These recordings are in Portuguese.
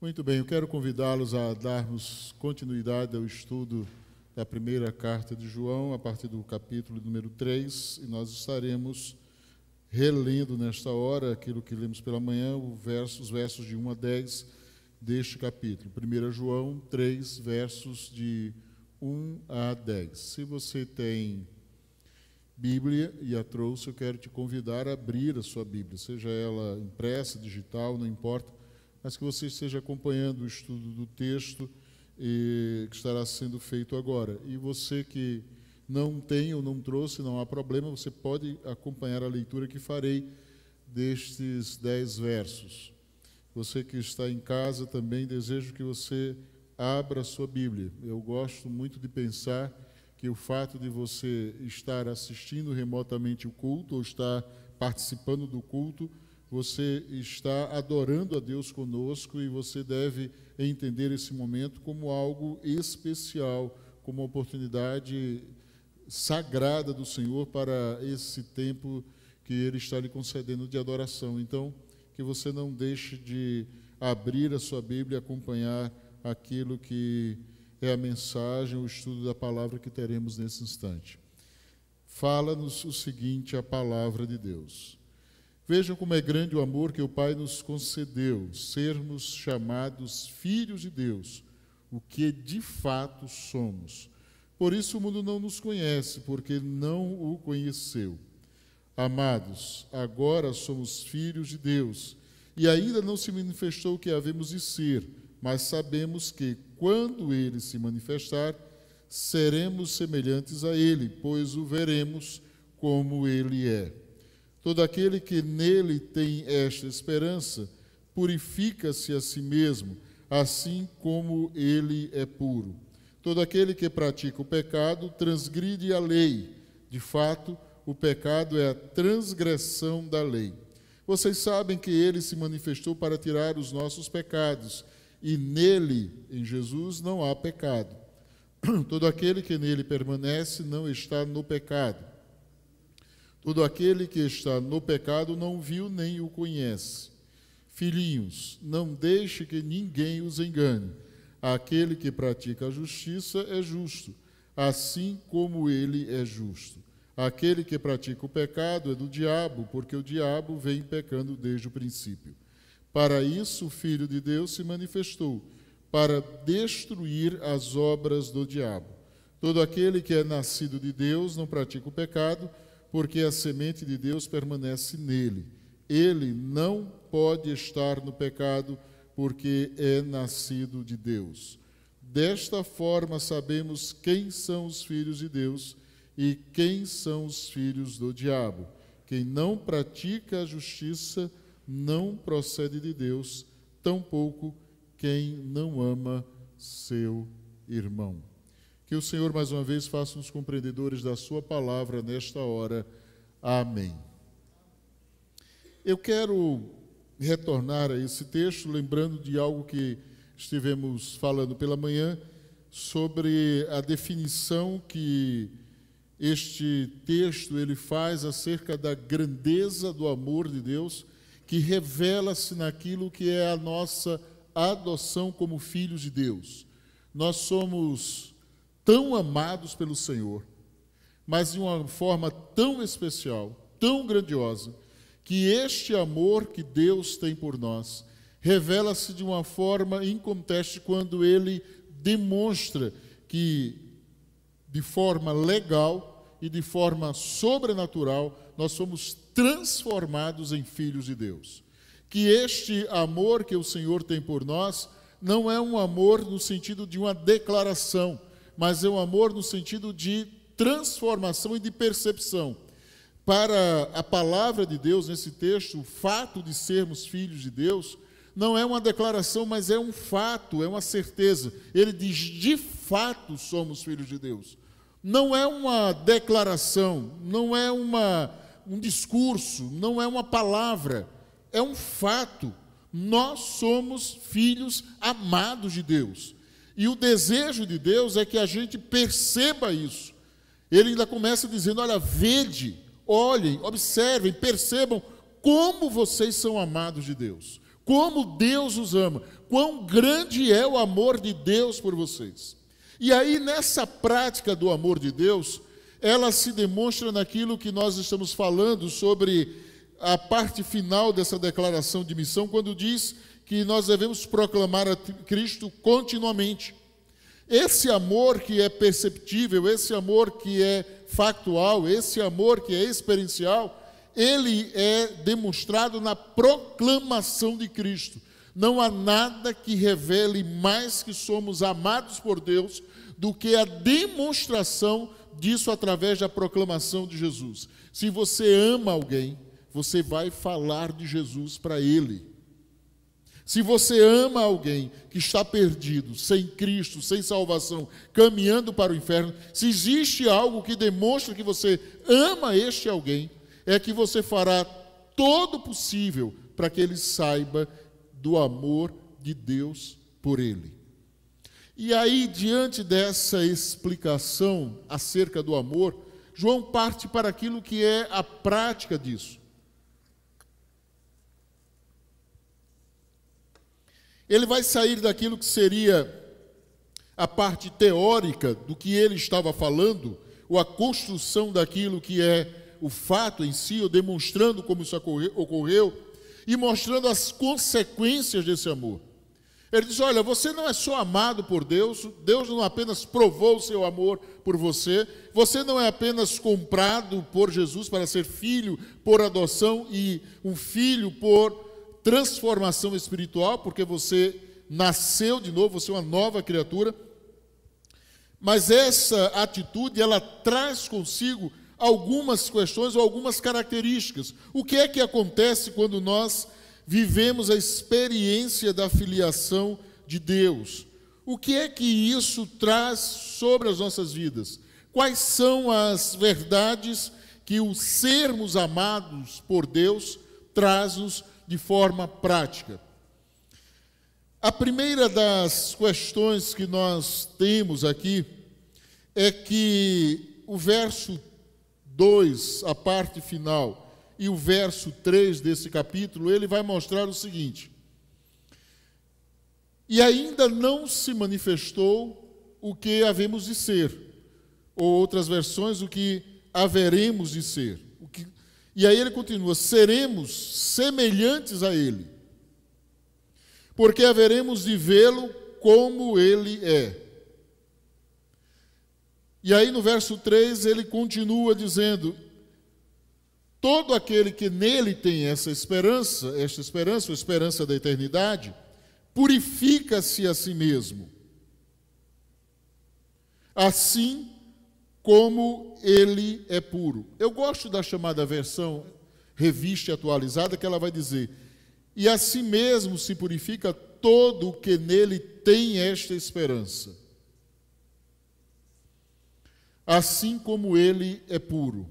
Muito bem, eu quero convidá-los a darmos continuidade ao estudo da primeira carta de João, a partir do capítulo número 3, e nós estaremos relendo nesta hora aquilo que lemos pela manhã, os versos de 1 a 10 deste capítulo. 1 João 3, versos de 1 a 10. Se você tem Bíblia e a trouxe, eu quero te convidar a abrir a sua Bíblia, seja ela impressa, digital, não importa mas que você esteja acompanhando o estudo do texto que estará sendo feito agora. E você que não tem ou não trouxe, não há problema, você pode acompanhar a leitura que farei destes dez versos. Você que está em casa também, desejo que você abra a sua Bíblia. Eu gosto muito de pensar que o fato de você estar assistindo remotamente o culto ou estar participando do culto você está adorando a Deus conosco e você deve entender esse momento como algo especial, como uma oportunidade sagrada do Senhor para esse tempo que Ele está lhe concedendo de adoração. Então, que você não deixe de abrir a sua Bíblia e acompanhar aquilo que é a mensagem, o estudo da palavra que teremos nesse instante. Fala-nos o seguinte: a palavra de Deus. Vejam como é grande o amor que o Pai nos concedeu, sermos chamados filhos de Deus, o que de fato somos. Por isso o mundo não nos conhece, porque não o conheceu. Amados, agora somos filhos de Deus, e ainda não se manifestou o que havemos de ser, mas sabemos que, quando ele se manifestar, seremos semelhantes a ele, pois o veremos como ele é. Todo aquele que nele tem esta esperança purifica-se a si mesmo, assim como ele é puro. Todo aquele que pratica o pecado transgride a lei. De fato, o pecado é a transgressão da lei. Vocês sabem que ele se manifestou para tirar os nossos pecados, e nele, em Jesus, não há pecado. Todo aquele que nele permanece não está no pecado. Todo aquele que está no pecado não viu nem o conhece. Filhinhos, não deixe que ninguém os engane. Aquele que pratica a justiça é justo, assim como ele é justo. Aquele que pratica o pecado é do diabo, porque o diabo vem pecando desde o princípio. Para isso o Filho de Deus se manifestou, para destruir as obras do diabo. Todo aquele que é nascido de Deus não pratica o pecado, porque a semente de Deus permanece nele. Ele não pode estar no pecado, porque é nascido de Deus. Desta forma sabemos quem são os filhos de Deus e quem são os filhos do diabo. Quem não pratica a justiça não procede de Deus, tampouco quem não ama seu irmão. Que o Senhor, mais uma vez, faça-nos compreendedores da Sua palavra nesta hora. Amém. Eu quero retornar a esse texto, lembrando de algo que estivemos falando pela manhã, sobre a definição que este texto ele faz acerca da grandeza do amor de Deus, que revela-se naquilo que é a nossa adoção como filhos de Deus. Nós somos tão amados pelo Senhor, mas de uma forma tão especial, tão grandiosa, que este amor que Deus tem por nós revela-se de uma forma inconteste quando ele demonstra que de forma legal e de forma sobrenatural nós somos transformados em filhos de Deus. Que este amor que o Senhor tem por nós não é um amor no sentido de uma declaração, mas é um amor no sentido de transformação e de percepção. Para a palavra de Deus nesse texto, o fato de sermos filhos de Deus não é uma declaração, mas é um fato, é uma certeza. Ele diz: de fato somos filhos de Deus. Não é uma declaração, não é uma, um discurso, não é uma palavra, é um fato. Nós somos filhos amados de Deus. E o desejo de Deus é que a gente perceba isso. Ele ainda começa dizendo: Olha, vede, olhem, observem, percebam como vocês são amados de Deus, como Deus os ama, quão grande é o amor de Deus por vocês. E aí, nessa prática do amor de Deus, ela se demonstra naquilo que nós estamos falando sobre a parte final dessa declaração de missão, quando diz que nós devemos proclamar a Cristo continuamente. Esse amor que é perceptível, esse amor que é factual, esse amor que é experiencial, ele é demonstrado na proclamação de Cristo. Não há nada que revele mais que somos amados por Deus do que a demonstração disso através da proclamação de Jesus. Se você ama alguém, você vai falar de Jesus para ele. Se você ama alguém que está perdido, sem Cristo, sem salvação, caminhando para o inferno, se existe algo que demonstra que você ama este alguém, é que você fará todo possível para que ele saiba do amor de Deus por ele. E aí, diante dessa explicação acerca do amor, João parte para aquilo que é a prática disso. Ele vai sair daquilo que seria a parte teórica do que ele estava falando, ou a construção daquilo que é o fato em si, ou demonstrando como isso ocorreu, e mostrando as consequências desse amor. Ele diz: Olha, você não é só amado por Deus, Deus não apenas provou o seu amor por você, você não é apenas comprado por Jesus para ser filho por adoção e um filho por transformação espiritual, porque você nasceu de novo, você é uma nova criatura. Mas essa atitude, ela traz consigo algumas questões ou algumas características. O que é que acontece quando nós vivemos a experiência da filiação de Deus? O que é que isso traz sobre as nossas vidas? Quais são as verdades que o sermos amados por Deus traz-nos de forma prática. A primeira das questões que nós temos aqui é que o verso 2, a parte final, e o verso 3 desse capítulo, ele vai mostrar o seguinte: E ainda não se manifestou o que havemos de ser, ou outras versões, o que haveremos de ser. E aí ele continua: seremos semelhantes a ele, porque haveremos de vê-lo como ele é. E aí no verso 3 ele continua dizendo: Todo aquele que nele tem essa esperança, esta esperança, a esperança da eternidade, purifica-se a si mesmo. Assim como ele é puro. Eu gosto da chamada versão revista atualizada, que ela vai dizer: e a si mesmo se purifica todo o que nele tem esta esperança. Assim como ele é puro.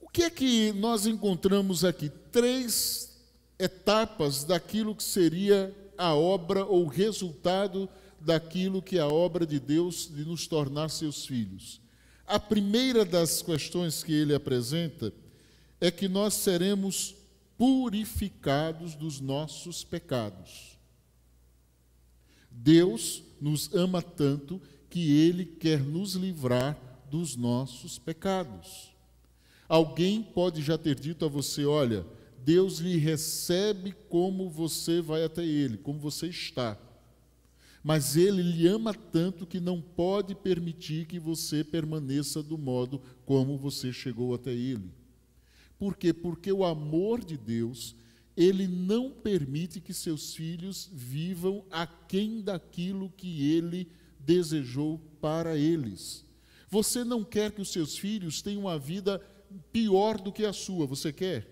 O que é que nós encontramos aqui? Três etapas daquilo que seria a obra ou o resultado daquilo que é a obra de Deus de nos tornar seus filhos. A primeira das questões que ele apresenta é que nós seremos purificados dos nossos pecados. Deus nos ama tanto que ele quer nos livrar dos nossos pecados. Alguém pode já ter dito a você: olha, Deus lhe recebe como você vai até ele, como você está. Mas ele lhe ama tanto que não pode permitir que você permaneça do modo como você chegou até ele. Por quê? Porque o amor de Deus, ele não permite que seus filhos vivam aquém daquilo que ele desejou para eles. Você não quer que os seus filhos tenham uma vida pior do que a sua, você quer?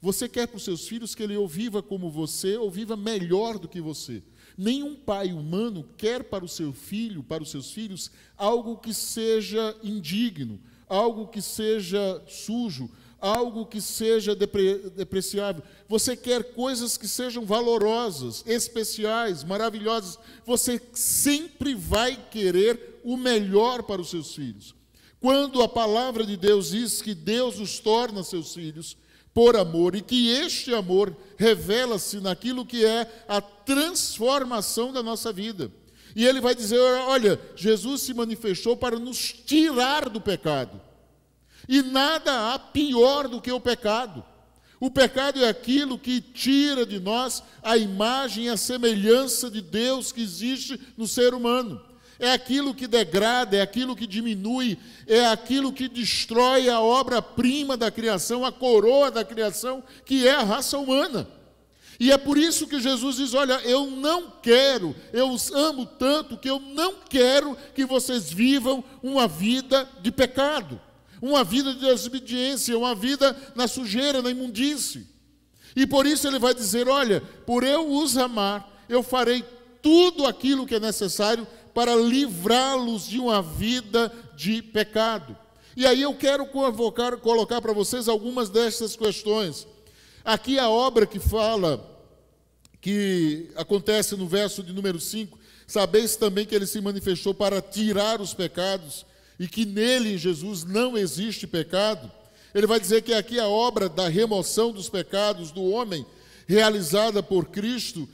Você quer para os seus filhos que ele ou viva como você ou viva melhor do que você. Nenhum pai humano quer para o seu filho, para os seus filhos, algo que seja indigno, algo que seja sujo, algo que seja depreciável. Você quer coisas que sejam valorosas, especiais, maravilhosas. Você sempre vai querer o melhor para os seus filhos. Quando a palavra de Deus diz que Deus os torna seus filhos, por amor, e que este amor revela-se naquilo que é a transformação da nossa vida. E ele vai dizer: olha, Jesus se manifestou para nos tirar do pecado. E nada há pior do que o pecado. O pecado é aquilo que tira de nós a imagem e a semelhança de Deus que existe no ser humano é aquilo que degrada, é aquilo que diminui, é aquilo que destrói a obra-prima da criação, a coroa da criação, que é a raça humana. E é por isso que Jesus diz: Olha, eu não quero, eu os amo tanto que eu não quero que vocês vivam uma vida de pecado, uma vida de desobediência, uma vida na sujeira, na imundície. E por isso ele vai dizer: Olha, por eu os amar, eu farei tudo aquilo que é necessário para livrá-los de uma vida de pecado. E aí eu quero convocar, colocar para vocês algumas dessas questões. Aqui a obra que fala, que acontece no verso de número 5, sabeis também que ele se manifestou para tirar os pecados e que nele, em Jesus, não existe pecado. Ele vai dizer que aqui é a obra da remoção dos pecados do homem, realizada por Cristo,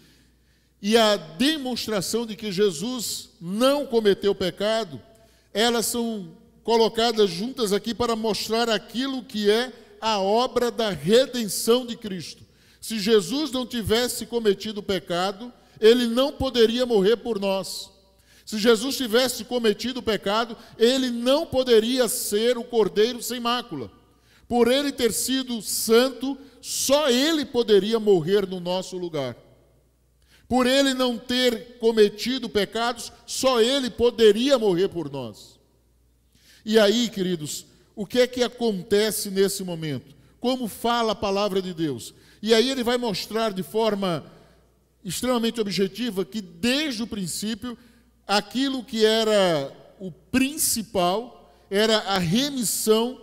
e a demonstração de que Jesus não cometeu pecado, elas são colocadas juntas aqui para mostrar aquilo que é a obra da redenção de Cristo. Se Jesus não tivesse cometido pecado, ele não poderia morrer por nós. Se Jesus tivesse cometido pecado, ele não poderia ser o cordeiro sem mácula. Por ele ter sido santo, só ele poderia morrer no nosso lugar. Por ele não ter cometido pecados, só ele poderia morrer por nós. E aí, queridos, o que é que acontece nesse momento? Como fala a palavra de Deus? E aí ele vai mostrar de forma extremamente objetiva que desde o princípio aquilo que era o principal era a remissão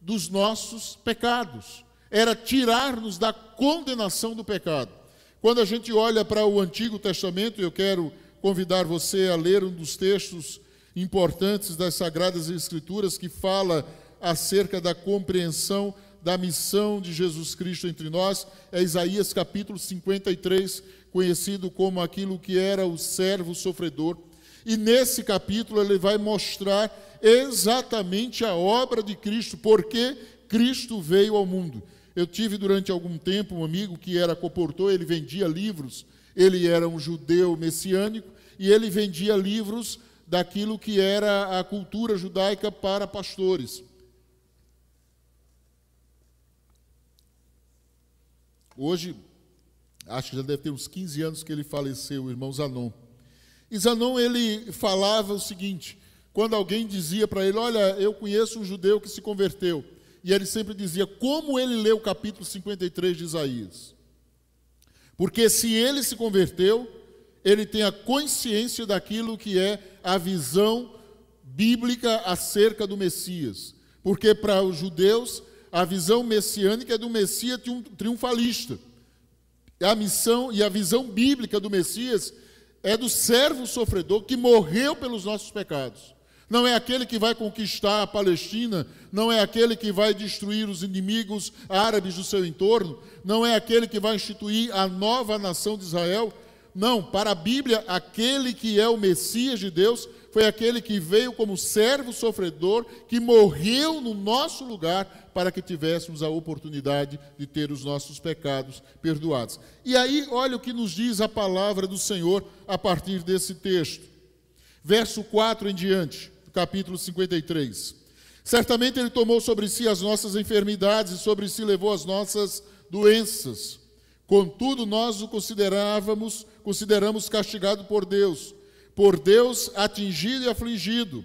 dos nossos pecados, era tirar-nos da condenação do pecado. Quando a gente olha para o Antigo Testamento, eu quero convidar você a ler um dos textos importantes das Sagradas Escrituras que fala acerca da compreensão da missão de Jesus Cristo entre nós, é Isaías capítulo 53, conhecido como aquilo que era o servo sofredor. E nesse capítulo ele vai mostrar exatamente a obra de Cristo, porque Cristo veio ao mundo. Eu tive durante algum tempo um amigo que era coportor, ele vendia livros, ele era um judeu messiânico e ele vendia livros daquilo que era a cultura judaica para pastores. Hoje, acho que já deve ter uns 15 anos que ele faleceu, o irmão Zanon. E Zanon, ele falava o seguinte, quando alguém dizia para ele, olha, eu conheço um judeu que se converteu e ele sempre dizia como ele lê o capítulo 53 de Isaías. Porque se ele se converteu, ele tem a consciência daquilo que é a visão bíblica acerca do Messias. Porque para os judeus, a visão messiânica é do Messias triunfalista. A missão e a visão bíblica do Messias é do servo sofredor que morreu pelos nossos pecados. Não é aquele que vai conquistar a Palestina, não é aquele que vai destruir os inimigos árabes do seu entorno, não é aquele que vai instituir a nova nação de Israel. Não, para a Bíblia, aquele que é o Messias de Deus foi aquele que veio como servo sofredor, que morreu no nosso lugar para que tivéssemos a oportunidade de ter os nossos pecados perdoados. E aí, olha o que nos diz a palavra do Senhor a partir desse texto. Verso 4 em diante capítulo 53. Certamente ele tomou sobre si as nossas enfermidades e sobre si levou as nossas doenças. Contudo, nós o considerávamos, consideramos castigado por Deus, por Deus atingido e afligido.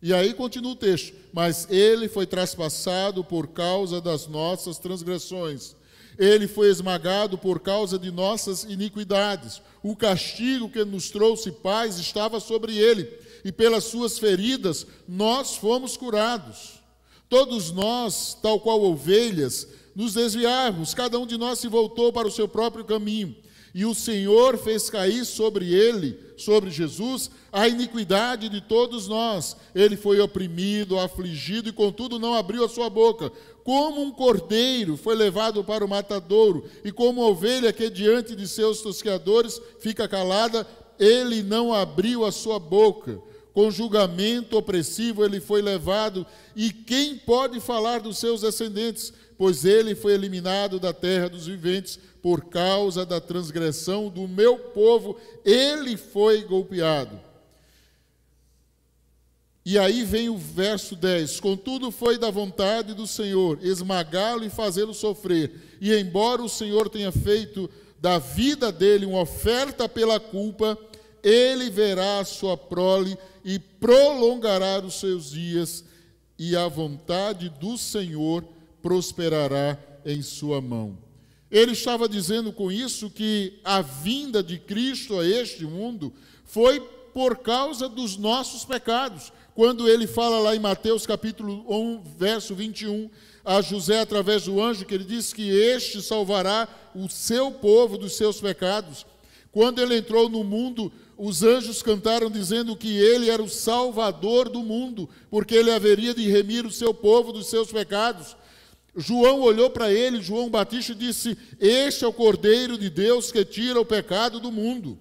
E aí continua o texto: Mas ele foi traspassado por causa das nossas transgressões, ele foi esmagado por causa de nossas iniquidades. O castigo que nos trouxe paz estava sobre ele e pelas suas feridas nós fomos curados. Todos nós, tal qual ovelhas, nos desviarmos, cada um de nós se voltou para o seu próprio caminho. E o Senhor fez cair sobre ele, sobre Jesus, a iniquidade de todos nós. Ele foi oprimido, afligido e, contudo, não abriu a sua boca. Como um cordeiro foi levado para o matadouro, e como ovelha que diante de seus tosqueadores fica calada, ele não abriu a sua boca com julgamento opressivo ele foi levado, e quem pode falar dos seus descendentes? Pois ele foi eliminado da terra dos viventes por causa da transgressão do meu povo, ele foi golpeado. E aí vem o verso 10: Contudo, foi da vontade do Senhor esmagá-lo e fazê-lo sofrer. E embora o Senhor tenha feito da vida dele uma oferta pela culpa, ele verá a sua prole e prolongará os seus dias, e a vontade do Senhor prosperará em sua mão. Ele estava dizendo com isso que a vinda de Cristo a este mundo foi por causa dos nossos pecados. Quando ele fala lá em Mateus capítulo 1, verso 21, a José através do anjo, que ele diz que este salvará o seu povo dos seus pecados. Quando ele entrou no mundo, os anjos cantaram dizendo que ele era o salvador do mundo, porque ele haveria de remir o seu povo dos seus pecados. João olhou para ele, João Batista, e disse: Este é o Cordeiro de Deus que tira o pecado do mundo.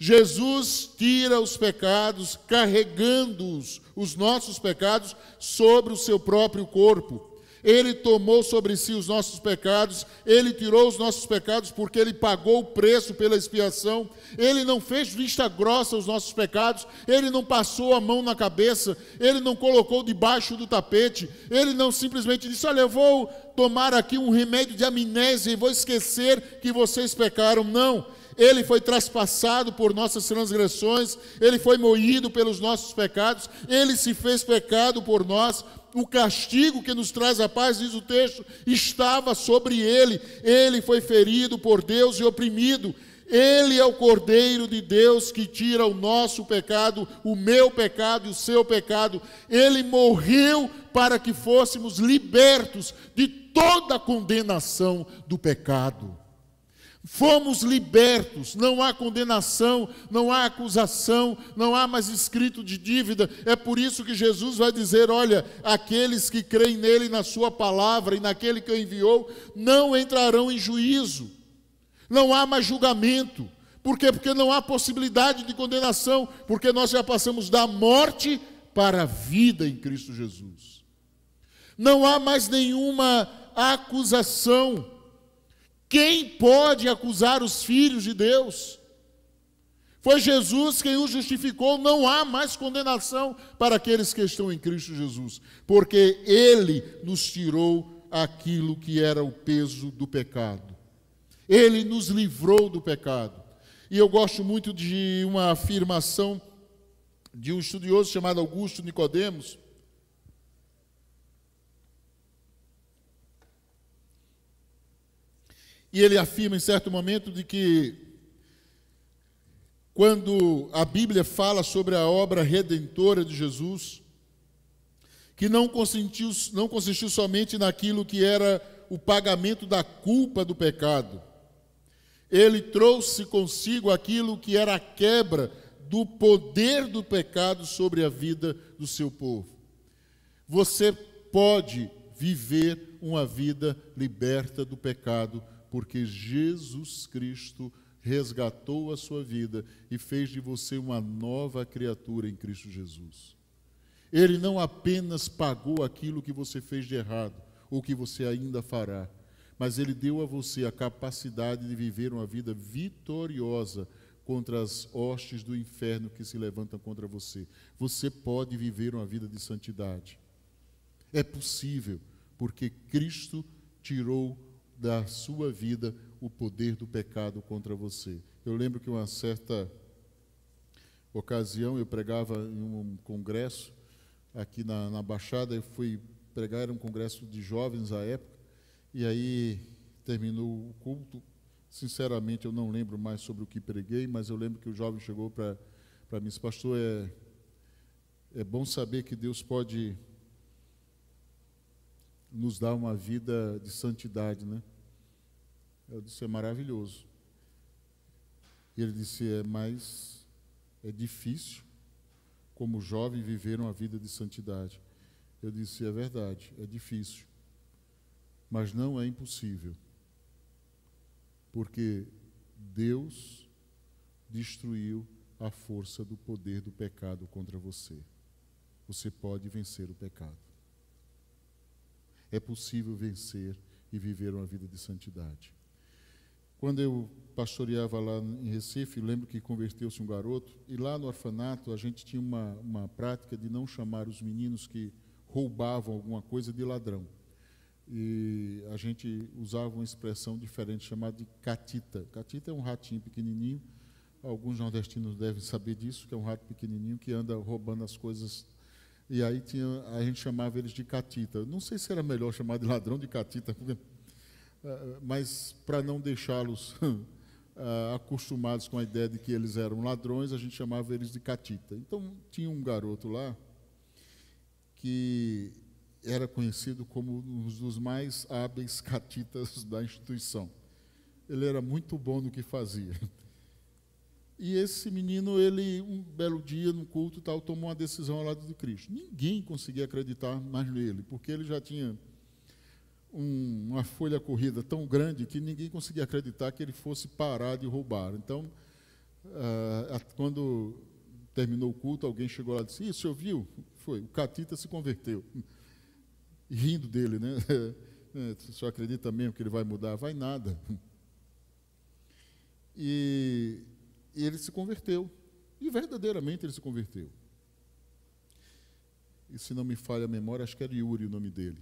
Jesus tira os pecados, carregando-os, os nossos pecados, sobre o seu próprio corpo. Ele tomou sobre si os nossos pecados, ele tirou os nossos pecados porque ele pagou o preço pela expiação. Ele não fez vista grossa os nossos pecados, ele não passou a mão na cabeça, ele não colocou debaixo do tapete, ele não simplesmente disse: Olha, eu vou tomar aqui um remédio de amnésia e vou esquecer que vocês pecaram. Não. Ele foi traspassado por nossas transgressões, ele foi moído pelos nossos pecados, ele se fez pecado por nós o castigo que nos traz a paz, diz o texto, estava sobre ele. Ele foi ferido por Deus e oprimido. Ele é o Cordeiro de Deus que tira o nosso pecado, o meu pecado e o seu pecado. Ele morreu para que fôssemos libertos de toda a condenação do pecado. Fomos libertos, não há condenação, não há acusação, não há mais escrito de dívida. É por isso que Jesus vai dizer: olha, aqueles que creem nele, na sua palavra e naquele que o enviou, não entrarão em juízo. Não há mais julgamento. Por quê? Porque não há possibilidade de condenação, porque nós já passamos da morte para a vida em Cristo Jesus. Não há mais nenhuma acusação. Quem pode acusar os filhos de Deus? Foi Jesus quem o justificou, não há mais condenação para aqueles que estão em Cristo Jesus, porque ele nos tirou aquilo que era o peso do pecado. Ele nos livrou do pecado. E eu gosto muito de uma afirmação de um estudioso chamado Augusto Nicodemos, E ele afirma em certo momento de que quando a Bíblia fala sobre a obra redentora de Jesus, que não não consistiu somente naquilo que era o pagamento da culpa do pecado. Ele trouxe consigo aquilo que era a quebra do poder do pecado sobre a vida do seu povo. Você pode viver uma vida liberta do pecado porque Jesus Cristo resgatou a sua vida e fez de você uma nova criatura em Cristo Jesus. Ele não apenas pagou aquilo que você fez de errado, ou que você ainda fará, mas ele deu a você a capacidade de viver uma vida vitoriosa contra as hostes do inferno que se levantam contra você. Você pode viver uma vida de santidade. É possível, porque Cristo tirou da sua vida o poder do pecado contra você. Eu lembro que uma certa ocasião eu pregava em um congresso aqui na, na Baixada, eu fui pregar, era um congresso de jovens à época, e aí terminou o culto. Sinceramente, eu não lembro mais sobre o que preguei, mas eu lembro que o jovem chegou para mim e disse: Pastor, é, é bom saber que Deus pode nos dar uma vida de santidade, né? Eu disse, é maravilhoso. E ele disse, é mais, é difícil, como jovem, viver uma vida de santidade. Eu disse, é verdade, é difícil, mas não é impossível. Porque Deus destruiu a força do poder do pecado contra você. Você pode vencer o pecado. É possível vencer e viver uma vida de santidade. Quando eu pastoreava lá em Recife, lembro que converteu-se um garoto, e lá no orfanato a gente tinha uma, uma prática de não chamar os meninos que roubavam alguma coisa de ladrão. E a gente usava uma expressão diferente chamada de catita. Catita é um ratinho pequenininho, alguns nordestinos devem saber disso, que é um rato pequenininho que anda roubando as coisas. E aí tinha, a gente chamava eles de catita. Não sei se era melhor chamar de ladrão de catita, porque ah, mas para não deixá-los ah, acostumados com a ideia de que eles eram ladrões, a gente chamava eles de catita. Então tinha um garoto lá que era conhecido como um dos mais hábeis catitas da instituição. Ele era muito bom no que fazia. E esse menino, ele um belo dia no culto tal, tomou uma decisão ao lado de Cristo. Ninguém conseguia acreditar mais nele, porque ele já tinha um, uma folha corrida tão grande que ninguém conseguia acreditar que ele fosse parar de roubar. Então, ah, quando terminou o culto, alguém chegou lá e disse: Isso, ouviu? Foi, o Catita se converteu. Rindo dele, né? Só é, acredita mesmo que ele vai mudar? Vai nada. E ele se converteu. E verdadeiramente ele se converteu. E se não me falha a memória, acho que era Yuri o nome dele.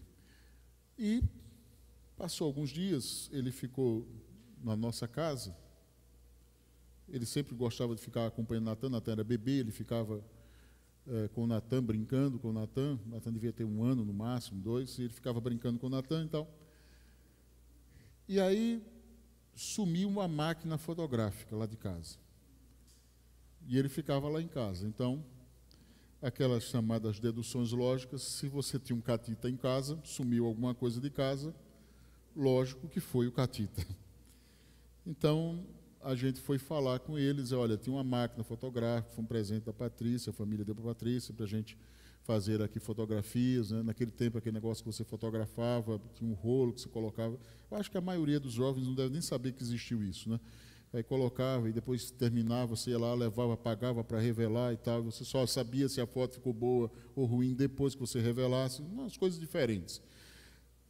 E Passou alguns dias, ele ficou na nossa casa. Ele sempre gostava de ficar acompanhando Natan. Natan era bebê, ele ficava é, com o Natan, brincando com o Natan. Natan devia ter um ano no máximo, dois, e ele ficava brincando com o Natan e tal. E aí sumiu uma máquina fotográfica lá de casa. E ele ficava lá em casa. Então, aquelas chamadas deduções lógicas, se você tinha um catita em casa, sumiu alguma coisa de casa, lógico que foi o Catita. Então, a gente foi falar com eles, olha, tem uma máquina fotográfica, foi um presente da Patrícia, a família deu para a Patrícia, para a gente fazer aqui fotografias, né? naquele tempo aquele negócio que você fotografava, tinha um rolo que você colocava, eu acho que a maioria dos jovens não deve nem saber que existiu isso, né? Aí colocava e depois terminava, você ia lá, levava, pagava para revelar e tal, você só sabia se a foto ficou boa ou ruim depois que você revelasse, umas coisas diferentes.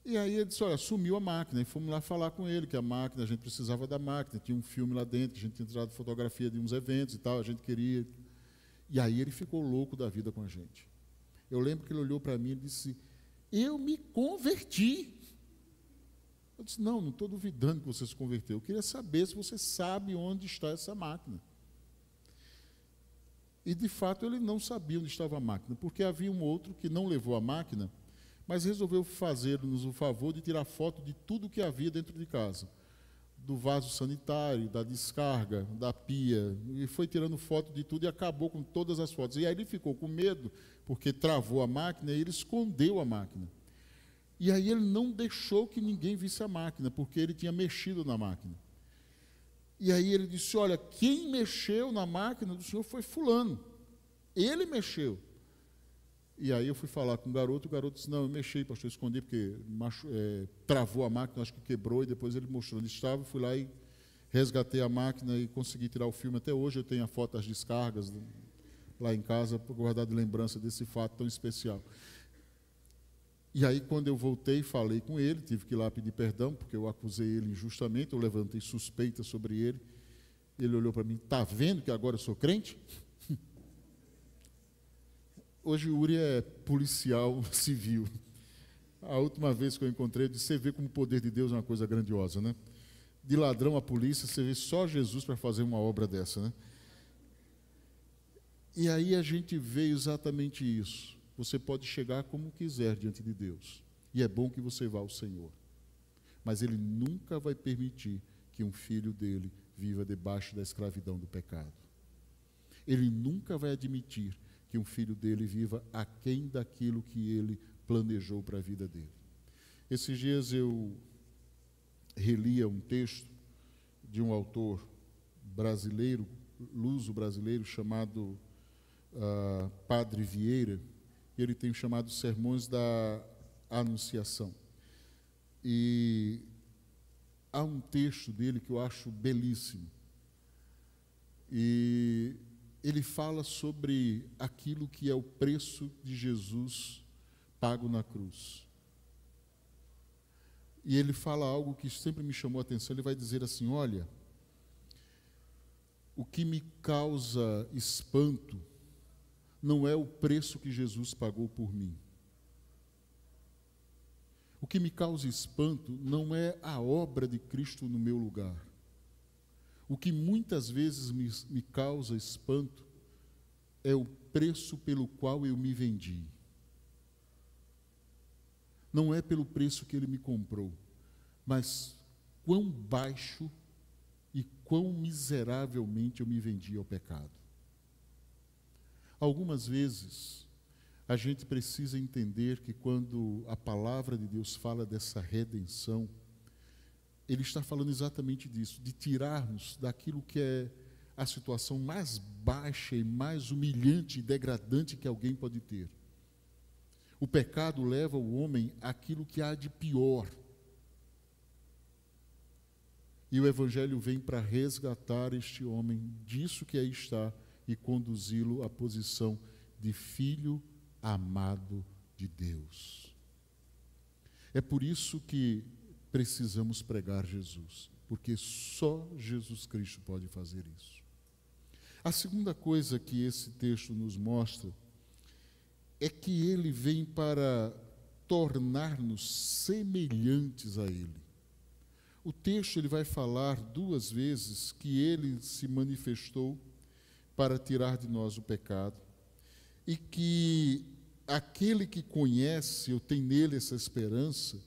E aí ele disse, olha, sumiu a máquina, e fomos lá falar com ele, que a máquina, a gente precisava da máquina, tinha um filme lá dentro, que a gente tinha tirado fotografia de uns eventos e tal, a gente queria. E aí ele ficou louco da vida com a gente. Eu lembro que ele olhou para mim e disse, eu me converti. Eu disse, não, não estou duvidando que você se converteu, eu queria saber se você sabe onde está essa máquina. E de fato ele não sabia onde estava a máquina, porque havia um outro que não levou a máquina mas resolveu fazer-nos o favor de tirar foto de tudo que havia dentro de casa. Do vaso sanitário, da descarga, da pia, e foi tirando foto de tudo e acabou com todas as fotos. E aí ele ficou com medo, porque travou a máquina e ele escondeu a máquina. E aí ele não deixou que ninguém visse a máquina, porque ele tinha mexido na máquina. E aí ele disse: Olha, quem mexeu na máquina do senhor foi Fulano. Ele mexeu. E aí eu fui falar com o garoto, o garoto disse, não, eu mexi, pastor, eu escondi, porque machu, é, travou a máquina, acho que quebrou, e depois ele mostrou onde estava, fui lá e resgatei a máquina e consegui tirar o filme. Até hoje eu tenho a foto das descargas né, lá em casa, guardado de lembrança desse fato tão especial. E aí, quando eu voltei, falei com ele, tive que ir lá pedir perdão, porque eu acusei ele injustamente, eu levantei suspeita sobre ele. Ele olhou para mim, está vendo que agora eu sou crente? Hoje Uri é policial civil. A última vez que eu encontrei, eu disse, você vê como o poder de Deus é uma coisa grandiosa, né? De ladrão à polícia, você vê só Jesus para fazer uma obra dessa, né? E aí a gente vê exatamente isso. Você pode chegar como quiser diante de Deus. E é bom que você vá ao Senhor. Mas Ele nunca vai permitir que um filho dele viva debaixo da escravidão do pecado. Ele nunca vai admitir que um filho dele viva aquém daquilo que ele planejou para a vida dele. Esses dias eu relia um texto de um autor brasileiro, luso brasileiro, chamado uh, Padre Vieira, e ele tem chamado Sermões da Anunciação. E há um texto dele que eu acho belíssimo. E ele fala sobre aquilo que é o preço de Jesus pago na cruz. E ele fala algo que sempre me chamou a atenção. Ele vai dizer assim: Olha, o que me causa espanto não é o preço que Jesus pagou por mim. O que me causa espanto não é a obra de Cristo no meu lugar. O que muitas vezes me, me causa espanto é o preço pelo qual eu me vendi. Não é pelo preço que ele me comprou, mas quão baixo e quão miseravelmente eu me vendi ao pecado. Algumas vezes, a gente precisa entender que quando a palavra de Deus fala dessa redenção, ele está falando exatamente disso, de tirarmos daquilo que é a situação mais baixa e mais humilhante e degradante que alguém pode ter. O pecado leva o homem àquilo que há de pior. E o Evangelho vem para resgatar este homem disso que aí está e conduzi-lo à posição de filho amado de Deus. É por isso que precisamos pregar Jesus, porque só Jesus Cristo pode fazer isso. A segunda coisa que esse texto nos mostra é que ele vem para tornar-nos semelhantes a ele. O texto ele vai falar duas vezes que ele se manifestou para tirar de nós o pecado e que aquele que conhece ou tem nele essa esperança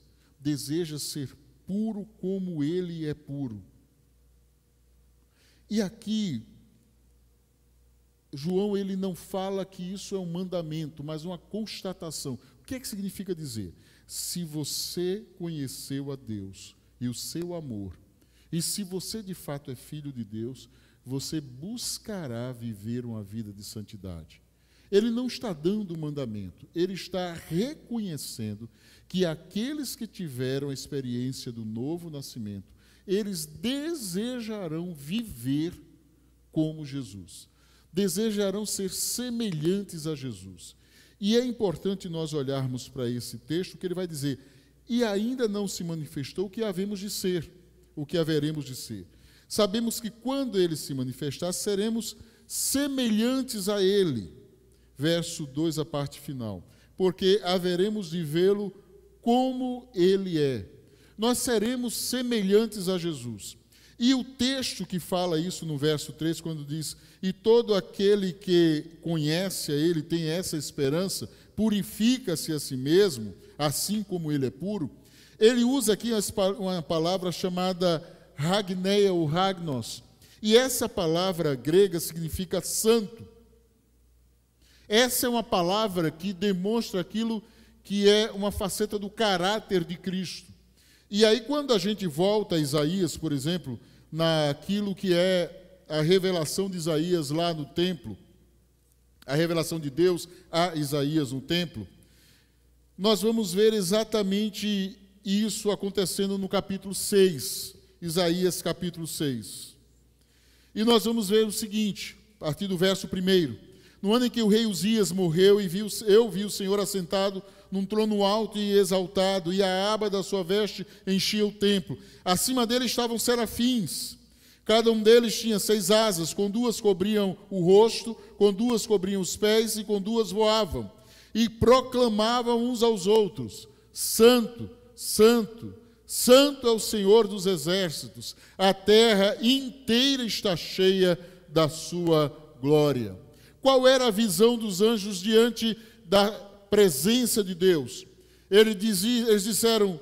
deseja ser puro como ele é puro. E aqui João ele não fala que isso é um mandamento, mas uma constatação. O que é que significa dizer? Se você conheceu a Deus e o seu amor, e se você de fato é filho de Deus, você buscará viver uma vida de santidade. Ele não está dando o mandamento, ele está reconhecendo que aqueles que tiveram a experiência do novo nascimento, eles desejarão viver como Jesus, desejarão ser semelhantes a Jesus. E é importante nós olharmos para esse texto que ele vai dizer: e ainda não se manifestou o que havemos de ser, o que haveremos de ser. Sabemos que quando ele se manifestar, seremos semelhantes a ele verso 2, a parte final. Porque haveremos de vê-lo como ele é. Nós seremos semelhantes a Jesus. E o texto que fala isso no verso 3, quando diz: E todo aquele que conhece a Ele, tem essa esperança, purifica-se a si mesmo, assim como Ele é puro. Ele usa aqui uma palavra chamada ragneia ou ragnos. E essa palavra grega significa santo. Essa é uma palavra que demonstra aquilo que é uma faceta do caráter de Cristo. E aí, quando a gente volta a Isaías, por exemplo, naquilo que é a revelação de Isaías lá no templo, a revelação de Deus a Isaías no templo, nós vamos ver exatamente isso acontecendo no capítulo 6, Isaías capítulo 6. E nós vamos ver o seguinte, a partir do verso 1. No ano em que o rei Uzias morreu, e viu, eu vi o Senhor assentado num trono alto e exaltado, e a aba da sua veste enchia o templo. Acima dele estavam serafins. Cada um deles tinha seis asas, com duas cobriam o rosto, com duas cobriam os pés e com duas voavam. E proclamavam uns aos outros: Santo, Santo, Santo é o Senhor dos exércitos, a terra inteira está cheia da sua glória. Qual era a visão dos anjos diante da presença de Deus? Eles, eles disseram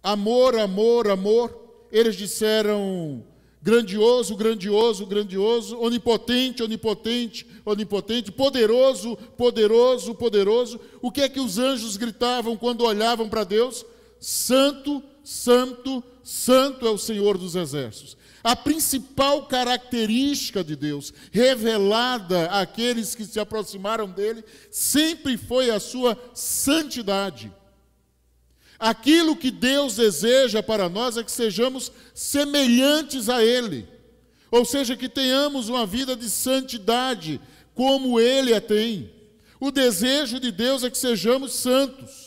amor, amor, amor. Eles disseram grandioso, grandioso, grandioso, onipotente, onipotente, onipotente, poderoso, poderoso, poderoso. O que é que os anjos gritavam quando olhavam para Deus? Santo, santo, santo é o Senhor dos exércitos. A principal característica de Deus, revelada àqueles que se aproximaram dele, sempre foi a sua santidade. Aquilo que Deus deseja para nós é que sejamos semelhantes a Ele, ou seja, que tenhamos uma vida de santidade como Ele a tem. O desejo de Deus é que sejamos santos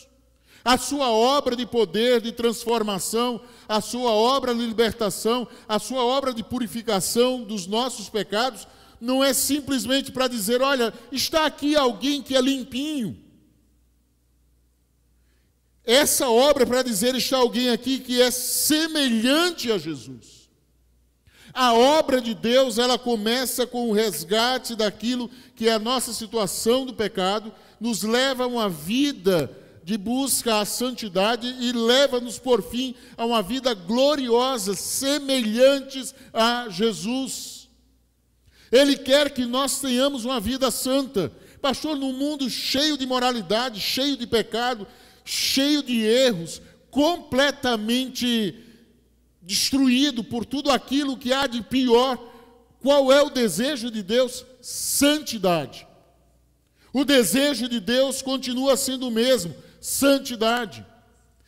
a sua obra de poder, de transformação, a sua obra de libertação, a sua obra de purificação dos nossos pecados, não é simplesmente para dizer: olha, está aqui alguém que é limpinho. Essa obra é para dizer: está alguém aqui que é semelhante a Jesus. A obra de Deus, ela começa com o resgate daquilo que é a nossa situação do pecado, nos leva a uma vida de busca à santidade e leva-nos por fim a uma vida gloriosa, semelhantes a Jesus. Ele quer que nós tenhamos uma vida santa. Pastor, num mundo cheio de moralidade, cheio de pecado, cheio de erros, completamente destruído por tudo aquilo que há de pior, qual é o desejo de Deus? Santidade. O desejo de Deus continua sendo o mesmo: santidade.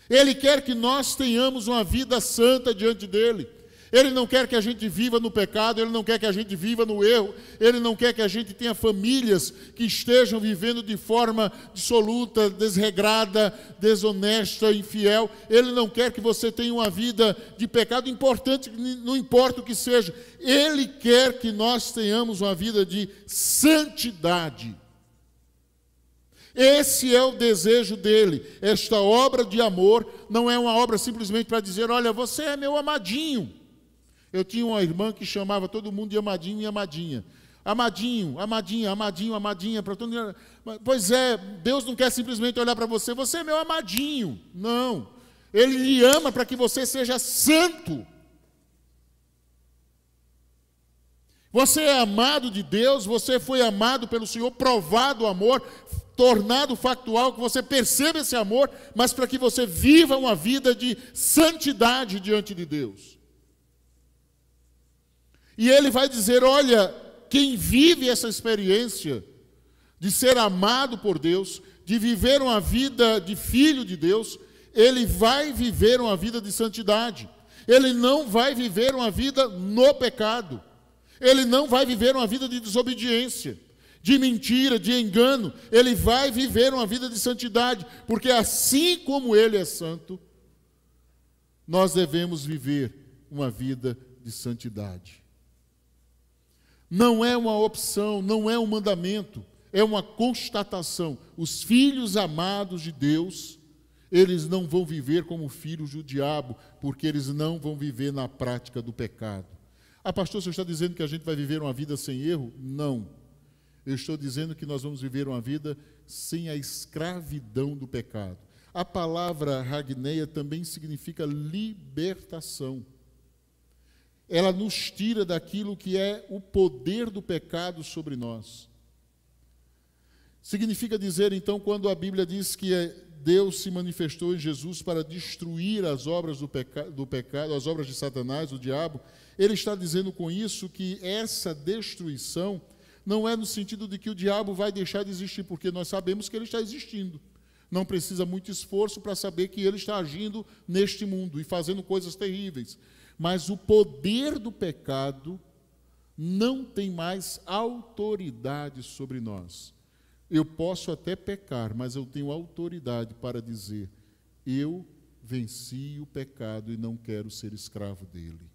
Ele quer que nós tenhamos uma vida santa diante dele. Ele não quer que a gente viva no pecado, ele não quer que a gente viva no erro, ele não quer que a gente tenha famílias que estejam vivendo de forma dissoluta, desregrada, desonesta, infiel. Ele não quer que você tenha uma vida de pecado, importante, não importa o que seja. Ele quer que nós tenhamos uma vida de santidade. Esse é o desejo dele. Esta obra de amor não é uma obra simplesmente para dizer: olha, você é meu amadinho. Eu tinha uma irmã que chamava todo mundo de amadinho e amadinha. Amadinho, amadinha, amadinho, amadinha, para todo mundo. Pois é, Deus não quer simplesmente olhar para você, você é meu amadinho. Não. Ele lhe ama para que você seja santo. Você é amado de Deus, você foi amado pelo Senhor, provado o amor, tornado factual, que você perceba esse amor, mas para que você viva uma vida de santidade diante de Deus. E ele vai dizer: olha, quem vive essa experiência de ser amado por Deus, de viver uma vida de filho de Deus, ele vai viver uma vida de santidade. Ele não vai viver uma vida no pecado. Ele não vai viver uma vida de desobediência de mentira, de engano, ele vai viver uma vida de santidade, porque assim como ele é santo, nós devemos viver uma vida de santidade. Não é uma opção, não é um mandamento, é uma constatação. Os filhos amados de Deus, eles não vão viver como filhos do diabo, porque eles não vão viver na prática do pecado. Ah, pastor, você está dizendo que a gente vai viver uma vida sem erro? Não. Eu estou dizendo que nós vamos viver uma vida sem a escravidão do pecado. A palavra ragneia também significa libertação. Ela nos tira daquilo que é o poder do pecado sobre nós. Significa dizer, então, quando a Bíblia diz que é, Deus se manifestou em Jesus para destruir as obras do, peca do, pecado, as obras de Satanás, do diabo, ele está dizendo com isso que essa destruição não é no sentido de que o diabo vai deixar de existir, porque nós sabemos que ele está existindo. Não precisa muito esforço para saber que ele está agindo neste mundo e fazendo coisas terríveis. Mas o poder do pecado não tem mais autoridade sobre nós. Eu posso até pecar, mas eu tenho autoridade para dizer: eu venci o pecado e não quero ser escravo dele.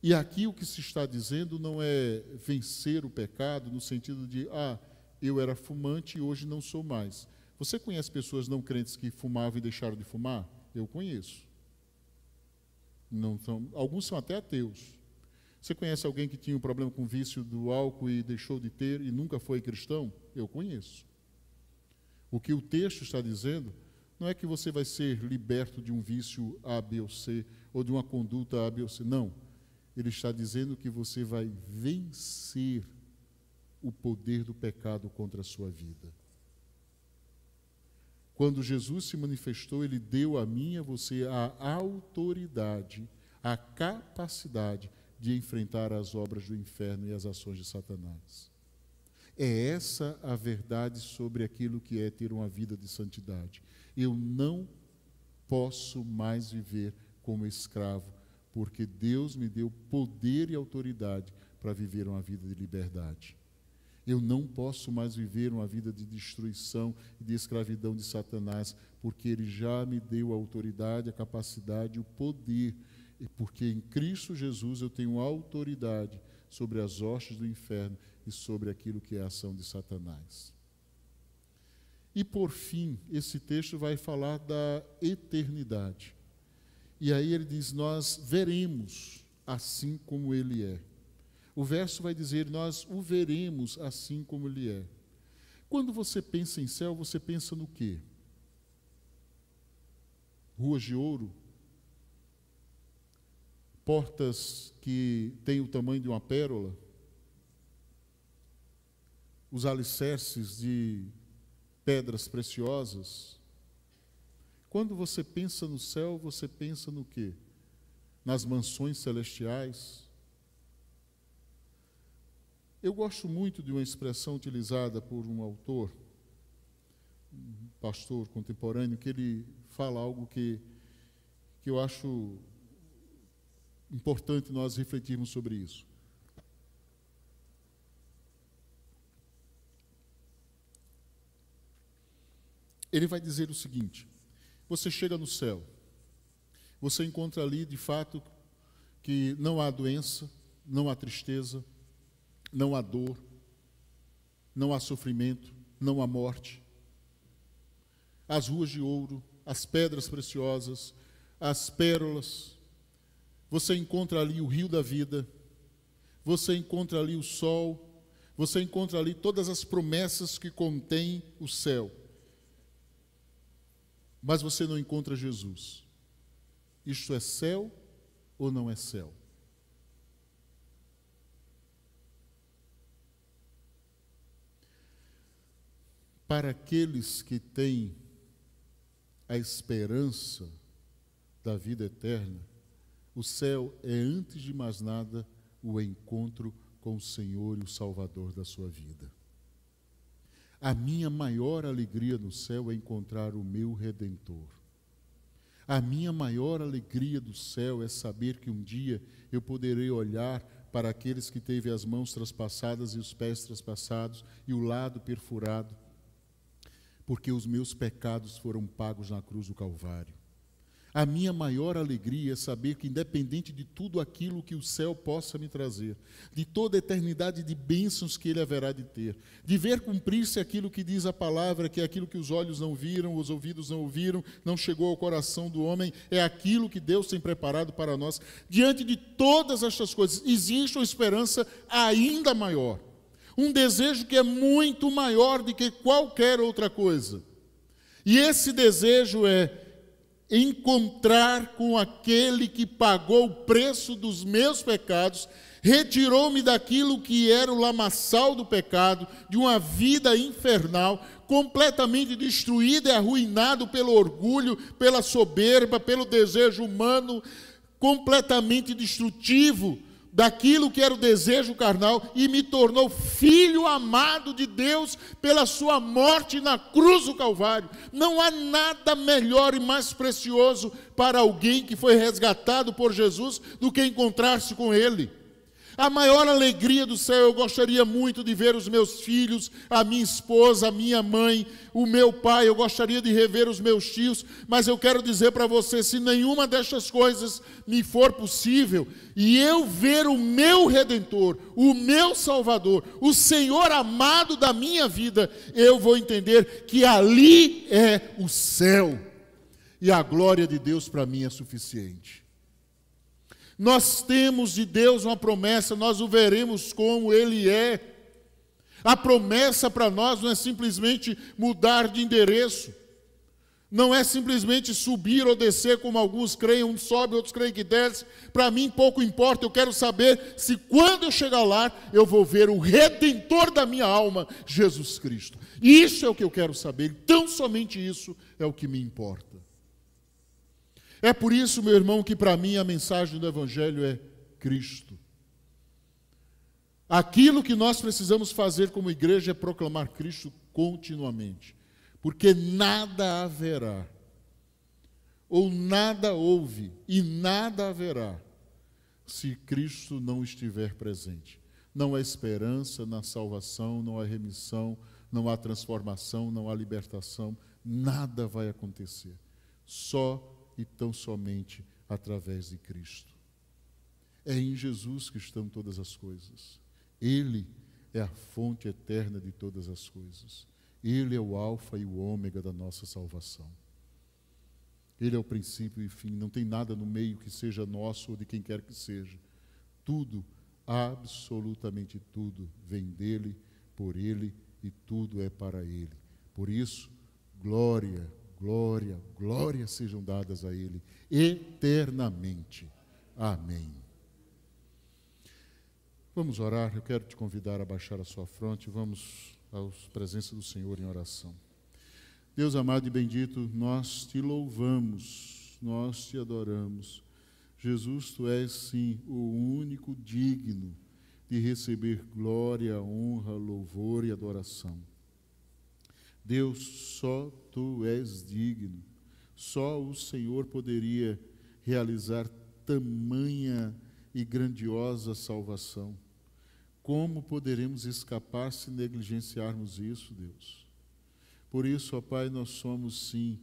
E aqui o que se está dizendo não é vencer o pecado no sentido de, ah, eu era fumante e hoje não sou mais. Você conhece pessoas não crentes que fumavam e deixaram de fumar? Eu conheço. São, alguns são até ateus. Você conhece alguém que tinha um problema com o vício do álcool e deixou de ter e nunca foi cristão? Eu conheço. O que o texto está dizendo não é que você vai ser liberto de um vício A, B ou C, ou de uma conduta A, B ou C. Não ele está dizendo que você vai vencer o poder do pecado contra a sua vida. Quando Jesus se manifestou, ele deu a mim e a você a autoridade, a capacidade de enfrentar as obras do inferno e as ações de Satanás. É essa a verdade sobre aquilo que é ter uma vida de santidade. Eu não posso mais viver como escravo porque Deus me deu poder e autoridade para viver uma vida de liberdade. Eu não posso mais viver uma vida de destruição e de escravidão de Satanás, porque ele já me deu a autoridade, a capacidade, o poder, e porque em Cristo Jesus eu tenho autoridade sobre as hostes do inferno e sobre aquilo que é a ação de Satanás. E por fim, esse texto vai falar da eternidade. E aí ele diz: Nós veremos assim como ele é. O verso vai dizer: Nós o veremos assim como ele é. Quando você pensa em céu, você pensa no quê? Ruas de ouro? Portas que têm o tamanho de uma pérola? Os alicerces de pedras preciosas? Quando você pensa no céu, você pensa no quê? Nas mansões celestiais? Eu gosto muito de uma expressão utilizada por um autor, um pastor contemporâneo, que ele fala algo que, que eu acho importante nós refletirmos sobre isso. Ele vai dizer o seguinte: você chega no céu, você encontra ali de fato que não há doença, não há tristeza, não há dor, não há sofrimento, não há morte. As ruas de ouro, as pedras preciosas, as pérolas. Você encontra ali o rio da vida. Você encontra ali o sol. Você encontra ali todas as promessas que contém o céu mas você não encontra Jesus. Isto é céu ou não é céu? Para aqueles que têm a esperança da vida eterna, o céu é, antes de mais nada, o encontro com o Senhor e o Salvador da sua vida. A minha maior alegria no céu é encontrar o meu redentor. A minha maior alegria do céu é saber que um dia eu poderei olhar para aqueles que teve as mãos traspassadas e os pés traspassados e o lado perfurado, porque os meus pecados foram pagos na cruz do Calvário. A minha maior alegria é saber que, independente de tudo aquilo que o céu possa me trazer, de toda a eternidade de bênçãos que ele haverá de ter, de ver cumprir-se aquilo que diz a palavra, que é aquilo que os olhos não viram, os ouvidos não ouviram, não chegou ao coração do homem, é aquilo que Deus tem preparado para nós. Diante de todas estas coisas, existe uma esperança ainda maior, um desejo que é muito maior do que qualquer outra coisa. E esse desejo é encontrar com aquele que pagou o preço dos meus pecados, retirou-me daquilo que era o lamaçal do pecado, de uma vida infernal, completamente destruída e arruinado pelo orgulho, pela soberba, pelo desejo humano, completamente destrutivo daquilo que era o desejo carnal e me tornou filho amado de Deus pela sua morte na cruz do Calvário. Não há nada melhor e mais precioso para alguém que foi resgatado por Jesus do que encontrar-se com Ele. A maior alegria do céu, eu gostaria muito de ver os meus filhos, a minha esposa, a minha mãe, o meu pai, eu gostaria de rever os meus tios, mas eu quero dizer para você: se nenhuma destas coisas me for possível, e eu ver o meu redentor, o meu salvador, o Senhor amado da minha vida, eu vou entender que ali é o céu, e a glória de Deus para mim é suficiente. Nós temos de Deus uma promessa, nós o veremos como Ele é. A promessa para nós não é simplesmente mudar de endereço, não é simplesmente subir ou descer, como alguns creem, um sobe, outros creem que desce. Para mim, pouco importa, eu quero saber se quando eu chegar lá, eu vou ver o redentor da minha alma, Jesus Cristo. Isso é o que eu quero saber, tão somente isso é o que me importa. É por isso, meu irmão, que para mim a mensagem do Evangelho é Cristo. Aquilo que nós precisamos fazer como igreja é proclamar Cristo continuamente, porque nada haverá, ou nada houve, e nada haverá, se Cristo não estiver presente. Não há esperança na salvação, não há remissão, não há transformação, não há libertação, nada vai acontecer. Só e tão somente através de Cristo. É em Jesus que estão todas as coisas. Ele é a fonte eterna de todas as coisas. Ele é o Alfa e o Ômega da nossa salvação. Ele é o princípio e fim. Não tem nada no meio que seja nosso ou de quem quer que seja. Tudo, absolutamente tudo, vem dele, por ele e tudo é para ele. Por isso, glória glória, glória sejam dadas a Ele eternamente. Amém. Vamos orar, eu quero te convidar a baixar a sua fronte, vamos à presença do Senhor em oração. Deus amado e bendito, nós te louvamos, nós te adoramos. Jesus, tu és sim o único digno de receber glória, honra, louvor e adoração. Deus, só tu és digno. Só o Senhor poderia realizar tamanha e grandiosa salvação. Como poderemos escapar se negligenciarmos isso, Deus? Por isso, ó Pai, nós somos sim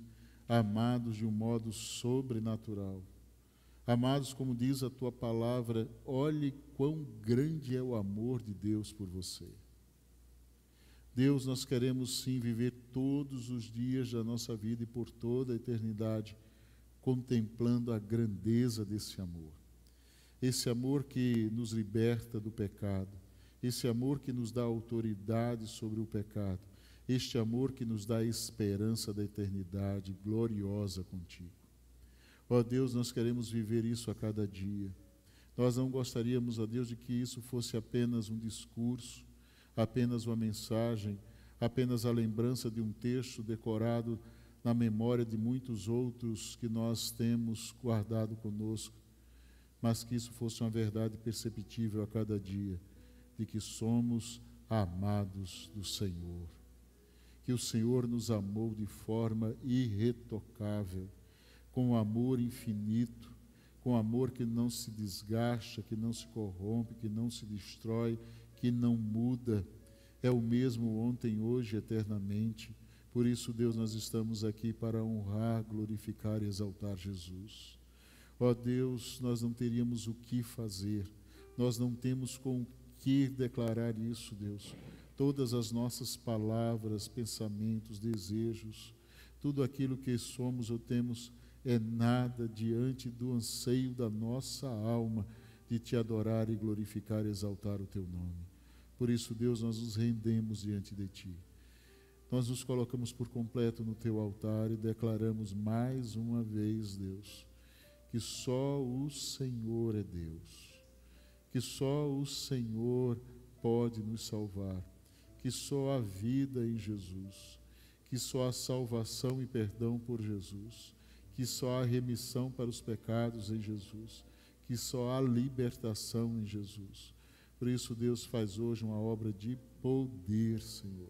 amados de um modo sobrenatural. Amados, como diz a tua palavra, olhe quão grande é o amor de Deus por você. Deus, nós queremos sim viver todos os dias da nossa vida e por toda a eternidade, contemplando a grandeza desse amor. Esse amor que nos liberta do pecado, esse amor que nos dá autoridade sobre o pecado, este amor que nos dá a esperança da eternidade gloriosa contigo. Ó Deus, nós queremos viver isso a cada dia. Nós não gostaríamos, ó Deus, de que isso fosse apenas um discurso, apenas uma mensagem, apenas a lembrança de um texto decorado na memória de muitos outros que nós temos guardado conosco, mas que isso fosse uma verdade perceptível a cada dia, de que somos amados do Senhor, que o Senhor nos amou de forma irretocável, com um amor infinito, com um amor que não se desgasta, que não se corrompe, que não se destrói, que não muda, é o mesmo ontem, hoje, eternamente. Por isso, Deus, nós estamos aqui para honrar, glorificar e exaltar Jesus. Ó Deus, nós não teríamos o que fazer, nós não temos com que declarar isso, Deus. Todas as nossas palavras, pensamentos, desejos, tudo aquilo que somos ou temos é nada diante do anseio da nossa alma de te adorar e glorificar e exaltar o teu nome. Por isso, Deus, nós nos rendemos diante de Ti. Nós nos colocamos por completo no Teu altar e declaramos mais uma vez, Deus, que só o Senhor é Deus, que só o Senhor pode nos salvar, que só a vida em Jesus, que só a salvação e perdão por Jesus, que só a remissão para os pecados em Jesus, que só a libertação em Jesus por isso, Deus faz hoje uma obra de poder, Senhor.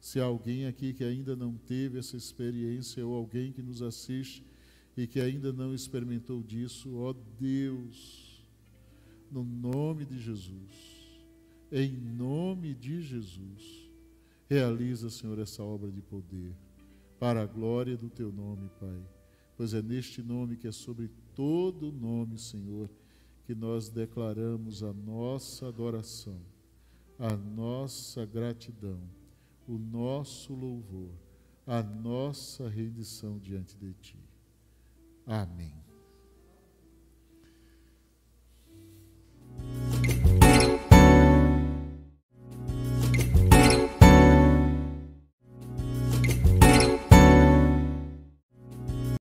Se há alguém aqui que ainda não teve essa experiência, ou alguém que nos assiste e que ainda não experimentou disso, ó Deus, no nome de Jesus, em nome de Jesus, realiza, Senhor, essa obra de poder, para a glória do teu nome, Pai. Pois é neste nome que é sobre todo nome, Senhor que nós declaramos a nossa adoração, a nossa gratidão, o nosso louvor, a nossa rendição diante de Ti. Amém.